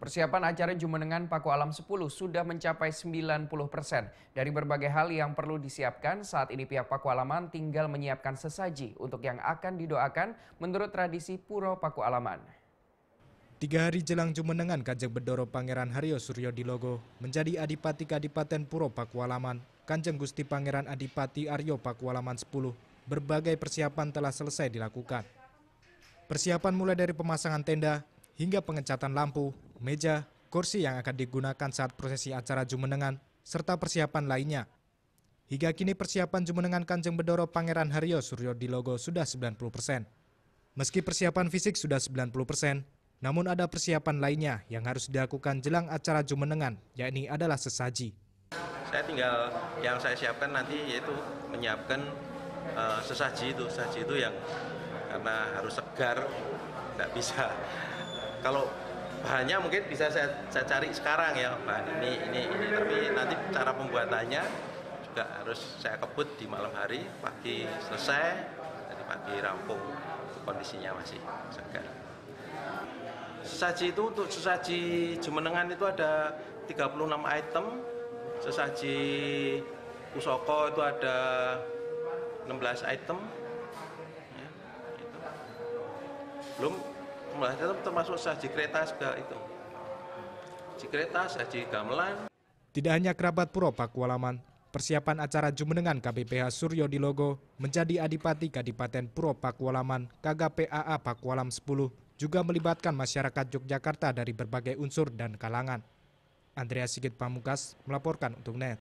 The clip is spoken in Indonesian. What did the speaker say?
Persiapan acara Jumenengan Paku Alam 10 sudah mencapai 90 persen. Dari berbagai hal yang perlu disiapkan, saat ini pihak Paku Alaman tinggal menyiapkan sesaji untuk yang akan didoakan menurut tradisi Puro Paku Alaman. Tiga hari jelang Jumenengan, Kanjeng Bedoro Pangeran Haryo Suryo Dilogo menjadi Adipati Kadipaten Puro Pakualaman. Kanjeng Gusti Pangeran Adipati Aryo Pakualaman 10, berbagai persiapan telah selesai dilakukan. Persiapan mulai dari pemasangan tenda hingga pengecatan lampu, meja, kursi yang akan digunakan saat prosesi acara Jumenengan, serta persiapan lainnya. Hingga kini persiapan Jumenengan Kanjeng Bedoro Pangeran Haryo Suryo di logo sudah 90 persen. Meski persiapan fisik sudah 90 persen, namun ada persiapan lainnya yang harus dilakukan jelang acara Jumenengan, yakni adalah sesaji. Saya tinggal yang saya siapkan nanti yaitu menyiapkan uh, sesaji itu, sesaji itu yang karena harus segar, tidak bisa. Kalau bahannya mungkin bisa saya, saya cari sekarang ya bahan ini, ini ini tapi nanti cara pembuatannya juga harus saya kebut di malam hari pagi selesai jadi pagi rampung kondisinya masih segar sesaji itu untuk sesaji jemenengan itu ada 36 item sesaji pusoko itu ada 16 item ya, gitu. belum itu termasuk saji kereta juga itu. Saji kereta, saji gamelan. Tidak hanya kerabat Puro Pakualaman, persiapan acara Jumenengan KBPH Suryo di Logo menjadi adipati Kadipaten Puro Pakualaman KGPAA Pakualam 10 juga melibatkan masyarakat Yogyakarta dari berbagai unsur dan kalangan. Andrea Sigit Pamukas melaporkan untuk NET.